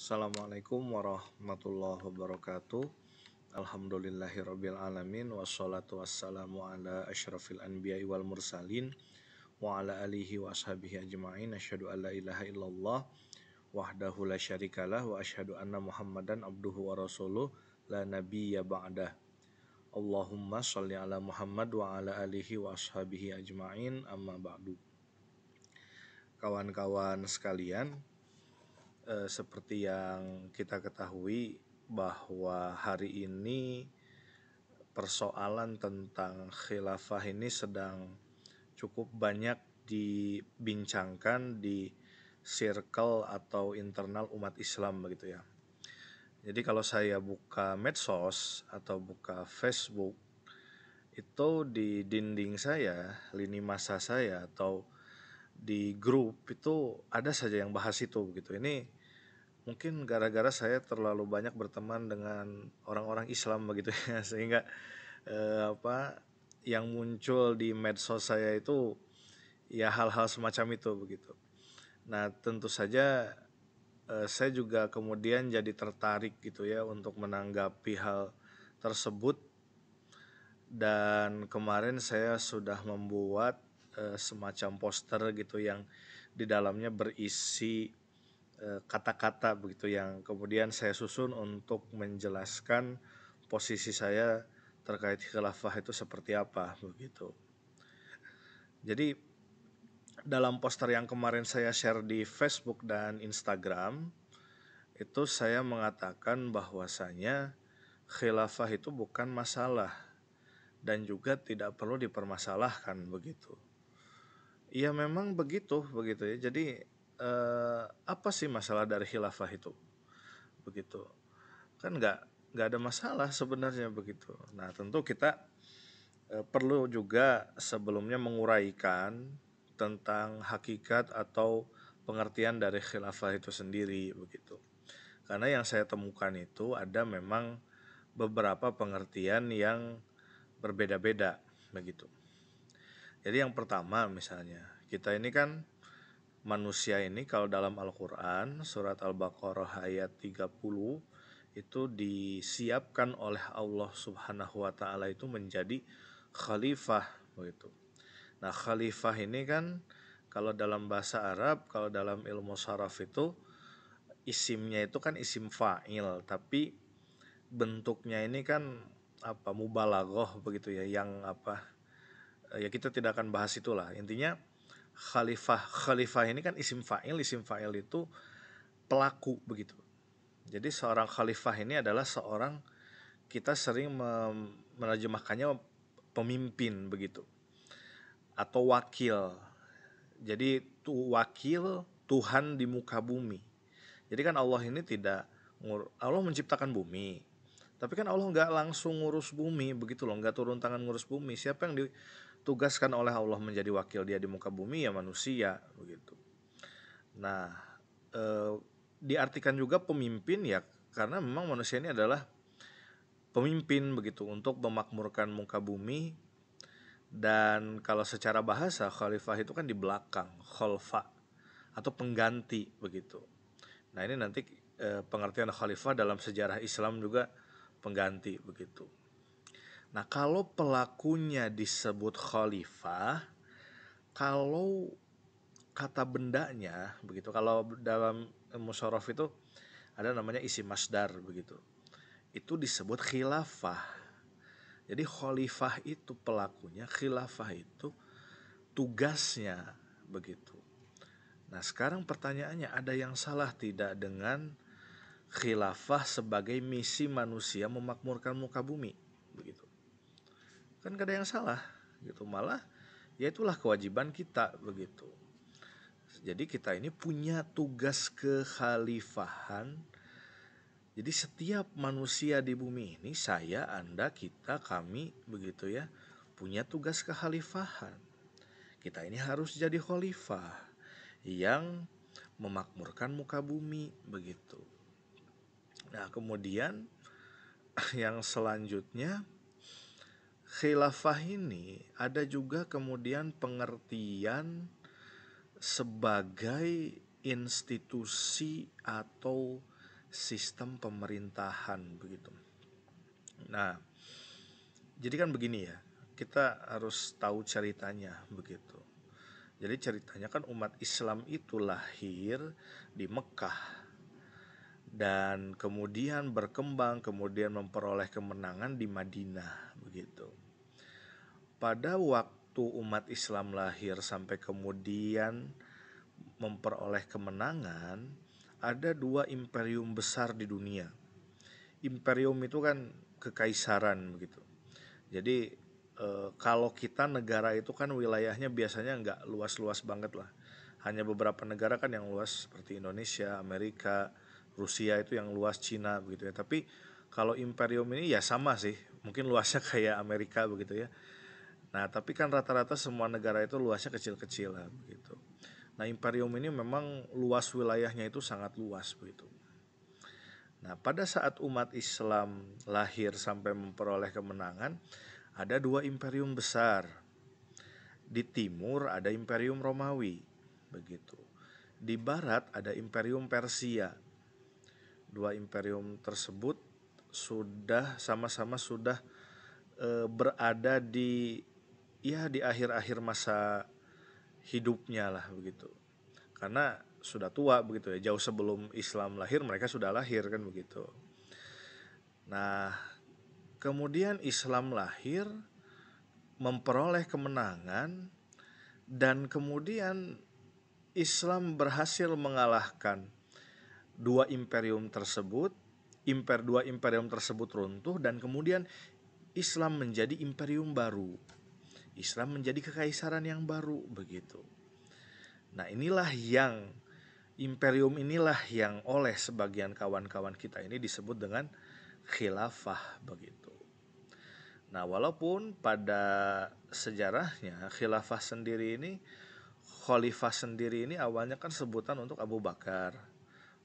Assalamualaikum warahmatullahi wabarakatuh. Alhamdulillahirabbil alamin wassalatu wassalamu ala asyrafil anbiya'i wal mursalin wa ala alihi wa ashabihi ajmain. Asyhadu an la ilaha illallah wahdahu la syarikalah wa asyhadu anna Muhammadan abduhu wa rasuluh la nabiyya ba'dah. Allahumma shalli ala Muhammad wa ala alihi wa ashabihi ajmain amma ba'du. Kawan-kawan sekalian, Eh, seperti yang kita ketahui bahwa hari ini persoalan tentang khilafah ini sedang cukup banyak dibincangkan di circle atau internal umat Islam begitu ya. Jadi kalau saya buka medsos atau buka Facebook itu di dinding saya, lini masa saya atau di grup itu ada saja yang bahas itu begitu. Ini mungkin gara-gara saya terlalu banyak berteman dengan orang-orang Islam begitu ya sehingga eh, apa yang muncul di medsos saya itu ya hal-hal semacam itu begitu. Nah tentu saja eh, saya juga kemudian jadi tertarik gitu ya untuk menanggapi hal tersebut dan kemarin saya sudah membuat eh, semacam poster gitu yang di dalamnya berisi Eh, kata-kata begitu yang kemudian saya susun untuk menjelaskan posisi saya terkait khilafah itu seperti apa begitu. Jadi dalam poster yang kemarin saya share di Facebook dan Instagram itu saya mengatakan bahwasanya khilafah itu bukan masalah dan juga tidak perlu dipermasalahkan begitu. Ya memang begitu begitu ya. Jadi eh, apa sih masalah dari khilafah itu begitu kan nggak nggak ada masalah sebenarnya begitu nah tentu kita eh, perlu juga sebelumnya menguraikan tentang hakikat atau pengertian dari khilafah itu sendiri begitu karena yang saya temukan itu ada memang beberapa pengertian yang berbeda-beda begitu. Jadi yang pertama misalnya, kita ini kan manusia ini kalau dalam Al-Qur'an surat Al-Baqarah ayat 30 itu disiapkan oleh Allah Subhanahu wa taala itu menjadi khalifah begitu. Nah, khalifah ini kan kalau dalam bahasa Arab, kalau dalam ilmu saraf itu isimnya itu kan isim fa'il, tapi bentuknya ini kan apa mubalaghah begitu ya yang apa ya kita tidak akan bahas itulah. Intinya khalifah khalifah ini kan isim fa'il isim fa'il itu pelaku begitu jadi seorang khalifah ini adalah seorang kita sering menerjemahkannya pemimpin begitu atau wakil jadi tu wakil Tuhan di muka bumi jadi kan Allah ini tidak Allah menciptakan bumi tapi kan Allah nggak langsung ngurus bumi begitu loh nggak turun tangan ngurus bumi siapa yang di ditugaskan oleh Allah menjadi wakil dia di muka bumi ya manusia begitu. Nah, e, diartikan juga pemimpin ya karena memang manusia ini adalah pemimpin begitu untuk memakmurkan muka bumi dan kalau secara bahasa khalifah itu kan di belakang, khalfa atau pengganti begitu. Nah, ini nanti e, pengertian khalifah dalam sejarah Islam juga pengganti begitu. Nah, kalau pelakunya disebut khalifah, kalau kata bendanya begitu, kalau dalam musyaraf itu ada namanya isi masdar begitu. Itu disebut khilafah. Jadi khalifah itu pelakunya, khilafah itu tugasnya begitu. Nah, sekarang pertanyaannya ada yang salah tidak dengan khilafah sebagai misi manusia memakmurkan muka bumi begitu kan gak ada yang salah gitu malah ya itulah kewajiban kita begitu jadi kita ini punya tugas kekhalifahan jadi setiap manusia di bumi ini saya anda kita kami begitu ya punya tugas kekhalifahan kita ini harus jadi khalifah yang memakmurkan muka bumi begitu nah kemudian yang selanjutnya khilafah ini ada juga kemudian pengertian sebagai institusi atau sistem pemerintahan begitu. Nah, jadi kan begini ya, kita harus tahu ceritanya begitu. Jadi ceritanya kan umat Islam itu lahir di Mekah dan kemudian berkembang, kemudian memperoleh kemenangan di Madinah begitu pada waktu umat Islam lahir sampai kemudian memperoleh kemenangan, ada dua imperium besar di dunia. Imperium itu kan kekaisaran begitu. Jadi e, kalau kita negara itu kan wilayahnya biasanya nggak luas-luas banget lah. Hanya beberapa negara kan yang luas seperti Indonesia, Amerika, Rusia itu yang luas, Cina begitu ya. Tapi kalau imperium ini ya sama sih, mungkin luasnya kayak Amerika begitu ya Nah, tapi kan rata-rata semua negara itu luasnya kecil-kecil lah begitu. Nah, imperium ini memang luas wilayahnya itu sangat luas begitu. Nah, pada saat umat Islam lahir sampai memperoleh kemenangan, ada dua imperium besar. Di timur ada imperium Romawi, begitu. Di barat ada imperium Persia. Dua imperium tersebut sudah sama-sama sudah eh, berada di ya di akhir-akhir masa hidupnya lah begitu karena sudah tua begitu ya jauh sebelum Islam lahir mereka sudah lahir kan begitu nah kemudian Islam lahir memperoleh kemenangan dan kemudian Islam berhasil mengalahkan dua imperium tersebut imper dua imperium tersebut runtuh dan kemudian Islam menjadi imperium baru Islam menjadi kekaisaran yang baru begitu. Nah, inilah yang imperium inilah yang oleh sebagian kawan-kawan kita ini disebut dengan khilafah begitu. Nah, walaupun pada sejarahnya khilafah sendiri ini khalifah sendiri ini awalnya kan sebutan untuk Abu Bakar.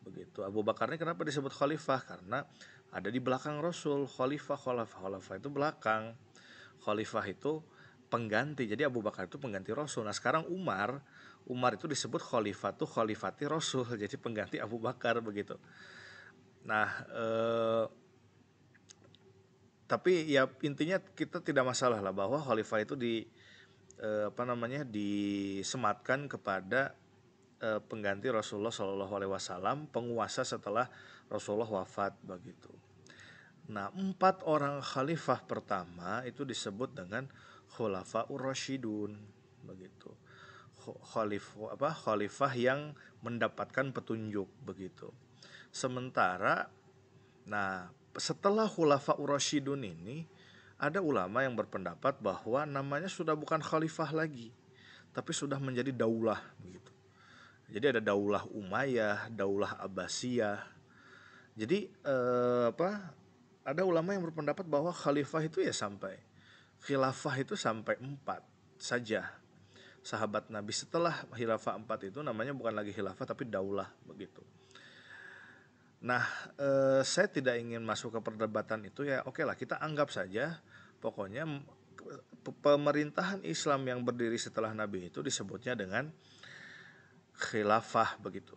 Begitu. Abu Bakar ini kenapa disebut khalifah? Karena ada di belakang Rasul, khalifah, khalifah, khalifah itu belakang. Khalifah itu pengganti. Jadi Abu Bakar itu pengganti Rasul. Nah sekarang Umar, Umar itu disebut Khalifah, tuh Khalifati Rasul. Jadi pengganti Abu Bakar begitu. Nah, eh, tapi ya intinya kita tidak masalah lah bahwa Khalifah itu di eh, apa namanya disematkan kepada eh, pengganti Rasulullah Shallallahu Alaihi Wasallam, penguasa setelah Rasulullah wafat begitu. Nah, empat orang khalifah pertama itu disebut dengan khulafa urasyidun begitu khalifah apa khalifah yang mendapatkan petunjuk begitu sementara nah setelah khulafa urasyidun ini ada ulama yang berpendapat bahwa namanya sudah bukan khalifah lagi tapi sudah menjadi daulah begitu jadi ada daulah Umayyah, daulah Abbasiyah. Jadi eh, apa? Ada ulama yang berpendapat bahwa khalifah itu ya sampai khilafah itu sampai empat saja sahabat Nabi setelah khilafah empat itu namanya bukan lagi khilafah tapi daulah begitu. Nah, eh, saya tidak ingin masuk ke perdebatan itu ya. Oke lah, kita anggap saja pokoknya pemerintahan Islam yang berdiri setelah Nabi itu disebutnya dengan khilafah begitu.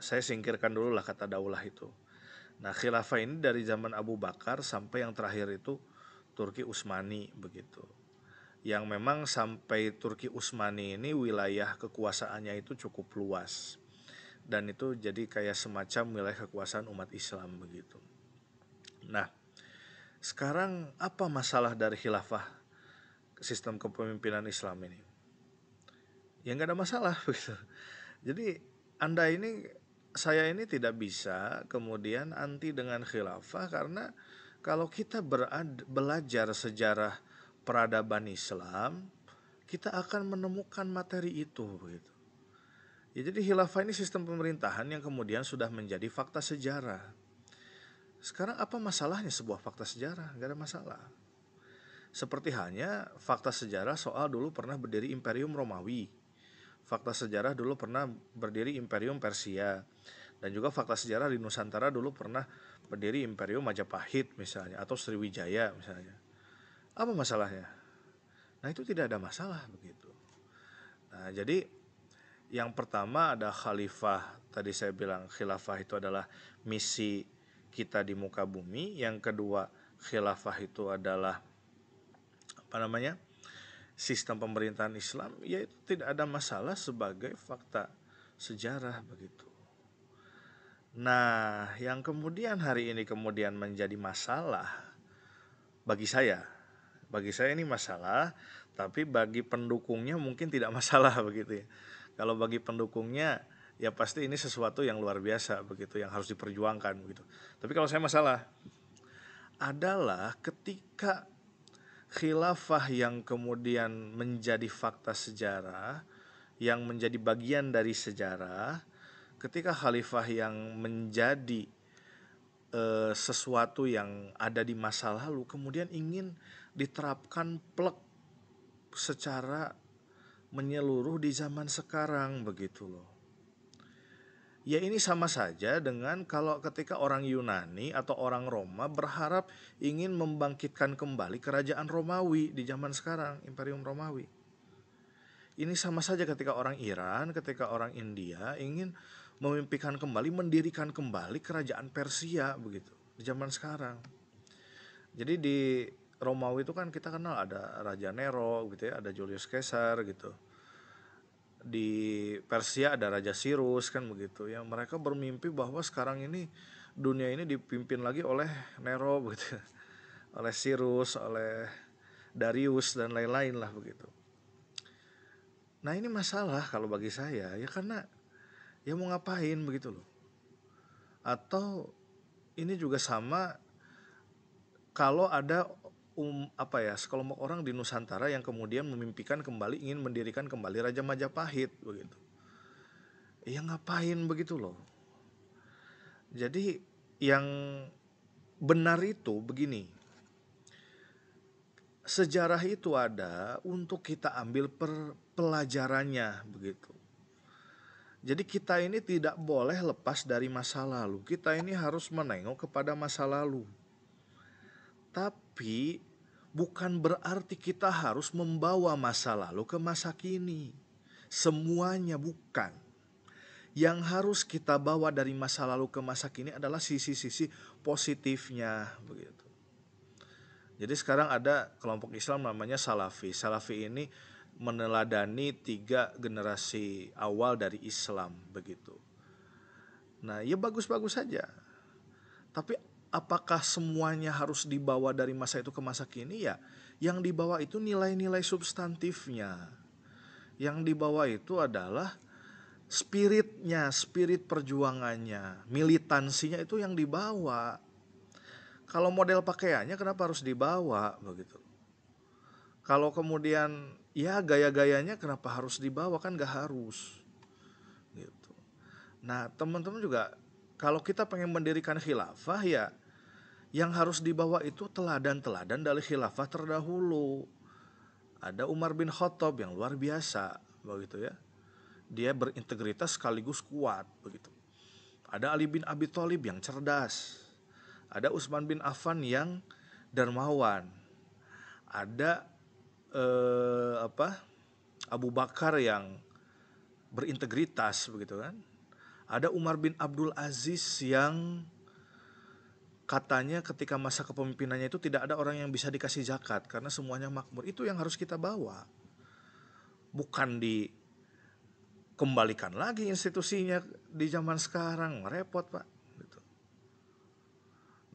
Saya singkirkan dulu lah kata daulah itu. Nah, khilafah ini dari zaman Abu Bakar sampai yang terakhir itu Turki Utsmani begitu. Yang memang sampai Turki Utsmani ini wilayah kekuasaannya itu cukup luas. Dan itu jadi kayak semacam wilayah kekuasaan umat Islam begitu. Nah, sekarang apa masalah dari khilafah sistem kepemimpinan Islam ini? Ya nggak ada masalah begitu. Jadi Anda ini saya ini tidak bisa kemudian anti dengan khilafah karena kalau kita belajar sejarah peradaban Islam, kita akan menemukan materi itu. Gitu. Ya, jadi khilafah ini sistem pemerintahan yang kemudian sudah menjadi fakta sejarah. Sekarang apa masalahnya sebuah fakta sejarah? Gak ada masalah. Seperti hanya fakta sejarah soal dulu pernah berdiri Imperium Romawi. Fakta sejarah dulu pernah berdiri Imperium Persia. Dan juga fakta sejarah di Nusantara dulu pernah pendiri Imperium Majapahit misalnya atau Sriwijaya misalnya. Apa masalahnya? Nah, itu tidak ada masalah begitu. Nah, jadi yang pertama ada khalifah. Tadi saya bilang khilafah itu adalah misi kita di muka bumi. Yang kedua, khilafah itu adalah apa namanya? sistem pemerintahan Islam yaitu tidak ada masalah sebagai fakta sejarah begitu. Nah, yang kemudian hari ini kemudian menjadi masalah bagi saya. Bagi saya ini masalah, tapi bagi pendukungnya mungkin tidak masalah begitu ya. Kalau bagi pendukungnya ya pasti ini sesuatu yang luar biasa begitu yang harus diperjuangkan begitu. Tapi kalau saya masalah adalah ketika khilafah yang kemudian menjadi fakta sejarah, yang menjadi bagian dari sejarah, ketika khalifah yang menjadi e, sesuatu yang ada di masa lalu kemudian ingin diterapkan plek secara menyeluruh di zaman sekarang begitu loh. Ya ini sama saja dengan kalau ketika orang Yunani atau orang Roma berharap ingin membangkitkan kembali kerajaan Romawi di zaman sekarang, Imperium Romawi. Ini sama saja ketika orang Iran, ketika orang India ingin memimpikan kembali, mendirikan kembali kerajaan Persia begitu di zaman sekarang. Jadi di Romawi itu kan kita kenal ada Raja Nero gitu ya, ada Julius Caesar gitu. Di Persia ada Raja Cyrus kan begitu ya. Mereka bermimpi bahwa sekarang ini dunia ini dipimpin lagi oleh Nero begitu. Ya. oleh Cyrus, oleh Darius dan lain-lain lah begitu. Nah, ini masalah kalau bagi saya ya karena ya mau ngapain begitu loh atau ini juga sama kalau ada um, apa ya sekelompok orang di Nusantara yang kemudian memimpikan kembali ingin mendirikan kembali Raja Majapahit begitu. Ya ngapain begitu loh. Jadi yang benar itu begini. Sejarah itu ada untuk kita ambil per pelajarannya begitu. Jadi kita ini tidak boleh lepas dari masa lalu. Kita ini harus menengok kepada masa lalu. Tapi bukan berarti kita harus membawa masa lalu ke masa kini. Semuanya bukan. Yang harus kita bawa dari masa lalu ke masa kini adalah sisi-sisi positifnya Jadi sekarang ada kelompok Islam namanya Salafi. Salafi ini meneladani tiga generasi awal dari Islam begitu. Nah, ya bagus-bagus saja. Tapi apakah semuanya harus dibawa dari masa itu ke masa kini ya? Yang dibawa itu nilai-nilai substantifnya. Yang dibawa itu adalah spiritnya, spirit perjuangannya, militansinya itu yang dibawa. Kalau model pakaiannya kenapa harus dibawa begitu? Kalau kemudian ya gaya-gayanya kenapa harus dibawa kan gak harus gitu nah teman-teman juga kalau kita pengen mendirikan khilafah ya yang harus dibawa itu teladan-teladan dari khilafah terdahulu ada Umar bin Khattab yang luar biasa begitu ya dia berintegritas sekaligus kuat begitu ada Ali bin Abi Thalib yang cerdas ada Utsman bin Affan yang dermawan ada eh, apa Abu Bakar yang berintegritas begitu kan ada Umar bin Abdul Aziz yang katanya ketika masa kepemimpinannya itu tidak ada orang yang bisa dikasih zakat karena semuanya makmur itu yang harus kita bawa bukan di kembalikan lagi institusinya di zaman sekarang repot pak gitu.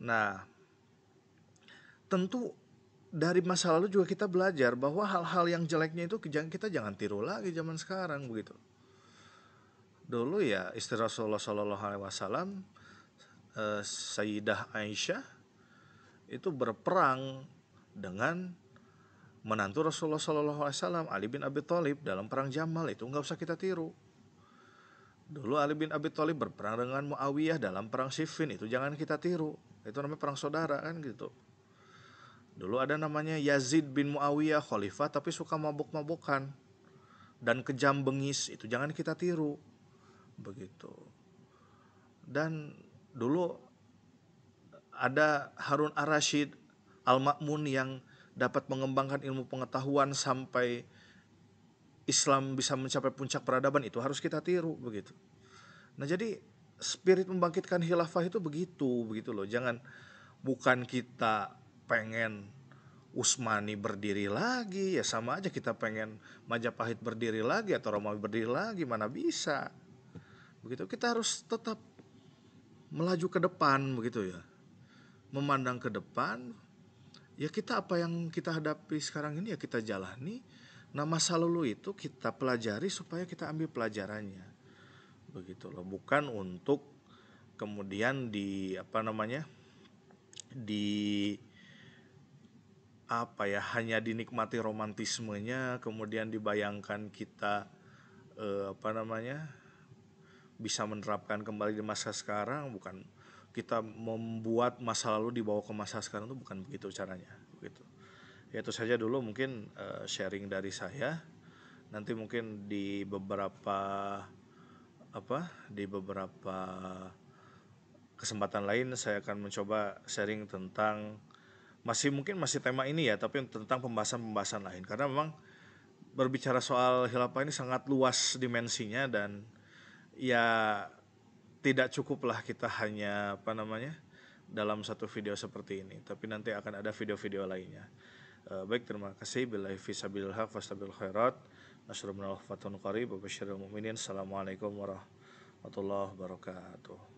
nah tentu dari masa lalu juga kita belajar bahwa hal-hal yang jeleknya itu kita jangan tiru lagi zaman sekarang begitu. Dulu ya istri Rasulullah Shallallahu Alaihi Wasallam eh, Sayyidah Aisyah itu berperang dengan menantu Rasulullah Shallallahu Alaihi Wasallam Ali bin Abi Thalib dalam perang Jamal itu nggak usah kita tiru. Dulu Ali bin Abi Thalib berperang dengan Muawiyah dalam perang Siffin itu jangan kita tiru. Itu namanya perang saudara kan gitu Dulu ada namanya Yazid bin Muawiyah khalifah tapi suka mabuk-mabukan dan kejam bengis itu jangan kita tiru begitu. Dan dulu ada Harun Ar-Rashid Al-Ma'mun yang dapat mengembangkan ilmu pengetahuan sampai Islam bisa mencapai puncak peradaban itu harus kita tiru begitu. Nah, jadi spirit membangkitkan khilafah itu begitu, begitu loh. Jangan bukan kita pengen Usmani berdiri lagi ya sama aja kita pengen Majapahit berdiri lagi atau Romawi berdiri lagi mana bisa begitu kita harus tetap melaju ke depan begitu ya memandang ke depan ya kita apa yang kita hadapi sekarang ini ya kita jalani nah masa lalu itu kita pelajari supaya kita ambil pelajarannya begitu loh bukan untuk kemudian di apa namanya di apa ya hanya dinikmati romantismenya kemudian dibayangkan kita eh, apa namanya bisa menerapkan kembali di masa sekarang bukan kita membuat masa lalu dibawa ke masa sekarang itu bukan begitu caranya begitu ya itu saja dulu mungkin eh, sharing dari saya nanti mungkin di beberapa apa di beberapa kesempatan lain saya akan mencoba sharing tentang masih mungkin masih tema ini ya tapi tentang pembahasan-pembahasan lain karena memang berbicara soal hilafah ini sangat luas dimensinya dan ya tidak cukuplah kita hanya apa namanya dalam satu video seperti ini tapi nanti akan ada video-video lainnya uh, baik terima kasih billahi fisabilil haq wastabil khairat nasrul fatun qarib wa bashirul mu'minin assalamualaikum warahmatullahi wabarakatuh